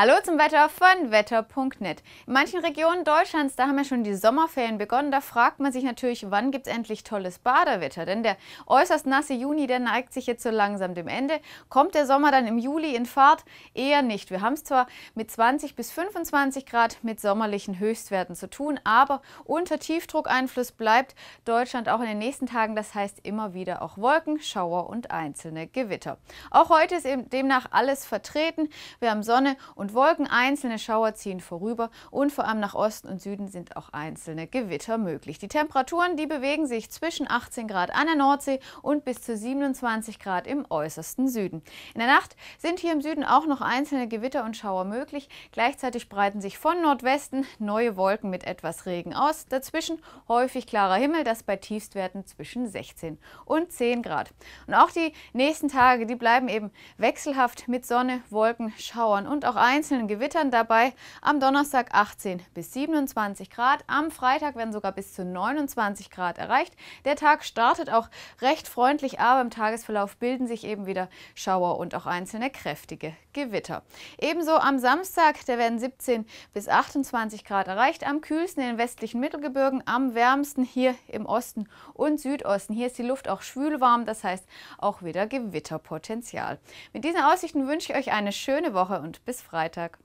Hallo zum Wetter von wetter.net. In manchen Regionen Deutschlands, da haben ja schon die Sommerferien begonnen, da fragt man sich natürlich, wann gibt es endlich tolles Badewetter? Denn der äußerst nasse Juni, der neigt sich jetzt so langsam dem Ende. Kommt der Sommer dann im Juli in Fahrt? Eher nicht. Wir haben es zwar mit 20 bis 25 Grad mit sommerlichen Höchstwerten zu tun, aber unter Tiefdruckeinfluss bleibt Deutschland auch in den nächsten Tagen. Das heißt immer wieder auch Wolken, Schauer und einzelne Gewitter. Auch heute ist demnach alles vertreten. Wir haben Sonne und und Wolken, einzelne Schauer ziehen vorüber und vor allem nach Osten und Süden sind auch einzelne Gewitter möglich. Die Temperaturen, die bewegen sich zwischen 18 Grad an der Nordsee und bis zu 27 Grad im äußersten Süden. In der Nacht sind hier im Süden auch noch einzelne Gewitter und Schauer möglich. Gleichzeitig breiten sich von Nordwesten neue Wolken mit etwas Regen aus. Dazwischen häufig klarer Himmel, das bei Tiefstwerten zwischen 16 und 10 Grad. Und auch die nächsten Tage, die bleiben eben wechselhaft mit Sonne, Wolken, Schauern und auch einzelnen Gewittern dabei. Am Donnerstag 18 bis 27 Grad, am Freitag werden sogar bis zu 29 Grad erreicht. Der Tag startet auch recht freundlich, aber im Tagesverlauf bilden sich eben wieder Schauer und auch einzelne kräftige Gewitter. Ebenso am Samstag, da werden 17 bis 28 Grad erreicht, am kühlsten in den westlichen Mittelgebirgen, am wärmsten hier im Osten und Südosten. Hier ist die Luft auch schwülwarm, das heißt auch wieder Gewitterpotenzial. Mit diesen Aussichten wünsche ich euch eine schöne Woche und bis Freitag. Freitag.